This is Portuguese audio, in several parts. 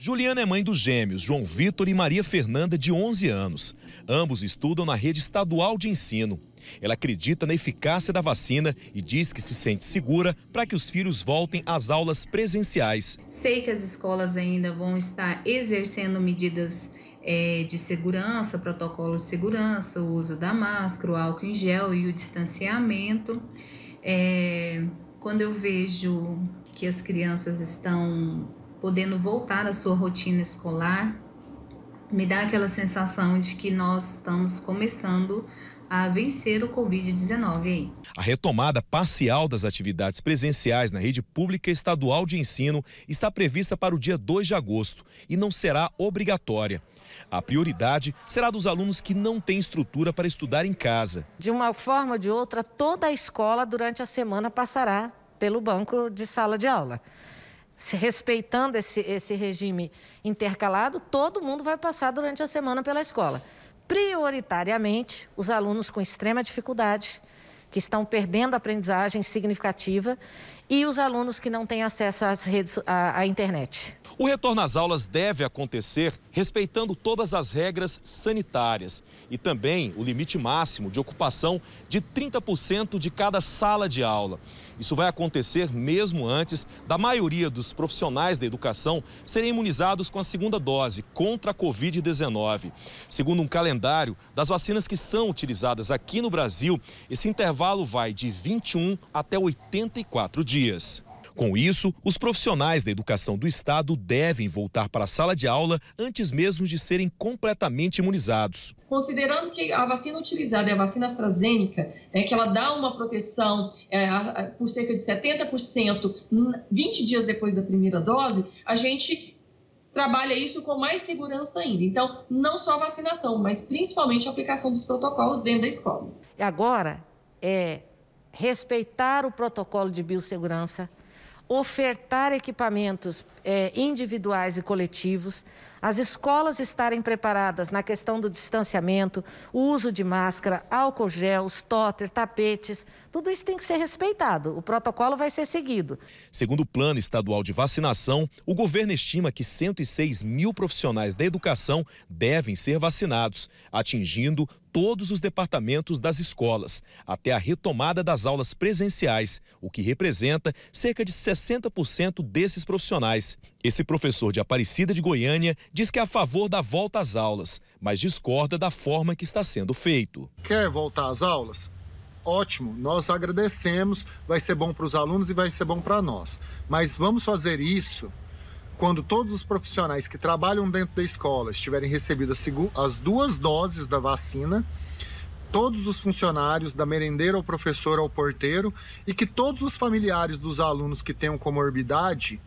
Juliana é mãe dos gêmeos João Vitor e Maria Fernanda, de 11 anos. Ambos estudam na rede estadual de ensino. Ela acredita na eficácia da vacina e diz que se sente segura para que os filhos voltem às aulas presenciais. Sei que as escolas ainda vão estar exercendo medidas é, de segurança, protocolos de segurança, o uso da máscara, o álcool em gel e o distanciamento. É, quando eu vejo que as crianças estão podendo voltar à sua rotina escolar, me dá aquela sensação de que nós estamos começando a vencer o Covid-19. A retomada parcial das atividades presenciais na rede pública estadual de ensino está prevista para o dia 2 de agosto e não será obrigatória. A prioridade será dos alunos que não têm estrutura para estudar em casa. De uma forma ou de outra, toda a escola durante a semana passará pelo banco de sala de aula se respeitando esse, esse regime intercalado, todo mundo vai passar durante a semana pela escola. Prioritariamente, os alunos com extrema dificuldade, que estão perdendo aprendizagem significativa, e os alunos que não têm acesso às redes, à, à internet. O retorno às aulas deve acontecer respeitando todas as regras sanitárias e também o limite máximo de ocupação de 30% de cada sala de aula. Isso vai acontecer mesmo antes da maioria dos profissionais da educação serem imunizados com a segunda dose contra a Covid-19. Segundo um calendário das vacinas que são utilizadas aqui no Brasil, esse intervalo vai de 21 até 84 dias. Com isso, os profissionais da educação do estado devem voltar para a sala de aula antes mesmo de serem completamente imunizados. Considerando que a vacina utilizada é a vacina AstraZeneca, é que ela dá uma proteção é, por cerca de 70% 20 dias depois da primeira dose, a gente trabalha isso com mais segurança ainda. Então, não só a vacinação, mas principalmente a aplicação dos protocolos dentro da escola. E agora é respeitar o protocolo de biossegurança ofertar equipamentos é, individuais e coletivos, as escolas estarem preparadas na questão do distanciamento, o uso de máscara, álcool gel, totter, tapetes, tudo isso tem que ser respeitado. O protocolo vai ser seguido. Segundo o Plano Estadual de Vacinação, o governo estima que 106 mil profissionais da educação devem ser vacinados, atingindo todos os departamentos das escolas, até a retomada das aulas presenciais, o que representa cerca de 60% desses profissionais. Esse professor de Aparecida de Goiânia diz que é a favor da volta às aulas, mas discorda da forma que está sendo feito. Quer voltar às aulas? Ótimo, nós agradecemos, vai ser bom para os alunos e vai ser bom para nós. Mas vamos fazer isso quando todos os profissionais que trabalham dentro da escola estiverem recebido as duas doses da vacina, todos os funcionários, da merendeira ao professor ao porteiro, e que todos os familiares dos alunos que tenham comorbidade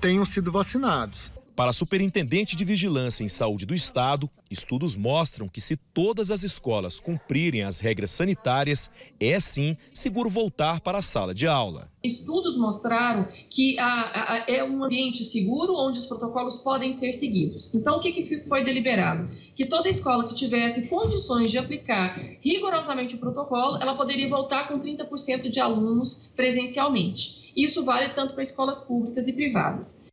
tenham sido vacinados. Para a Superintendente de Vigilância em Saúde do Estado, estudos mostram que se todas as escolas cumprirem as regras sanitárias, é sim seguro voltar para a sala de aula. Estudos mostraram que a, a, é um ambiente seguro onde os protocolos podem ser seguidos. Então, o que, que foi deliberado? Que toda escola que tivesse condições de aplicar rigorosamente o protocolo, ela poderia voltar com 30% de alunos presencialmente. Isso vale tanto para escolas públicas e privadas.